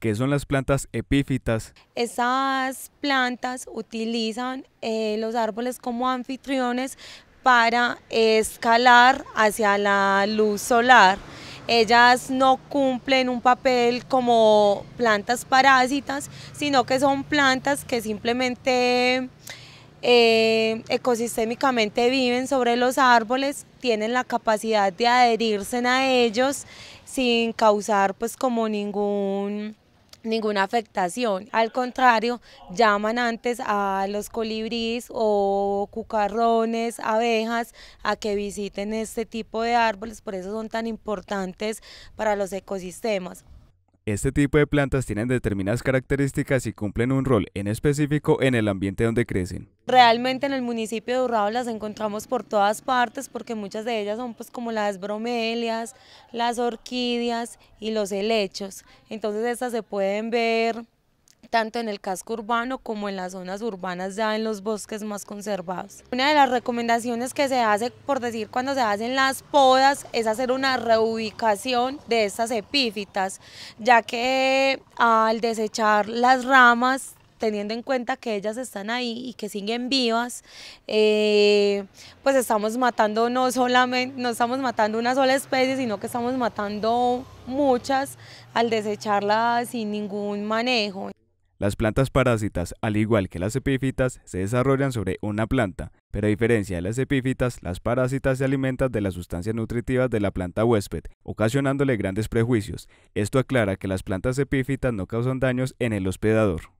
que son las plantas epífitas. Esas plantas utilizan eh, los árboles como anfitriones para escalar hacia la luz solar. Ellas no cumplen un papel como plantas parásitas, sino que son plantas que simplemente eh, ecosistémicamente viven sobre los árboles, tienen la capacidad de adherirse a ellos sin causar pues como ningún ninguna afectación. Al contrario, llaman antes a los colibríes o cucarrones, abejas, a que visiten este tipo de árboles, por eso son tan importantes para los ecosistemas. Este tipo de plantas tienen determinadas características y cumplen un rol en específico en el ambiente donde crecen. Realmente en el municipio de Urrao las encontramos por todas partes porque muchas de ellas son pues como las bromelias, las orquídeas y los helechos. Entonces estas se pueden ver tanto en el casco urbano como en las zonas urbanas ya en los bosques más conservados. Una de las recomendaciones que se hace, por decir, cuando se hacen las podas es hacer una reubicación de estas epífitas, ya que al desechar las ramas teniendo en cuenta que ellas están ahí y que siguen vivas, eh, pues estamos matando no solamente, no estamos matando una sola especie, sino que estamos matando muchas al desecharlas sin ningún manejo. Las plantas parásitas, al igual que las epífitas, se desarrollan sobre una planta, pero a diferencia de las epífitas, las parásitas se alimentan de las sustancias nutritivas de la planta huésped, ocasionándole grandes prejuicios. Esto aclara que las plantas epífitas no causan daños en el hospedador.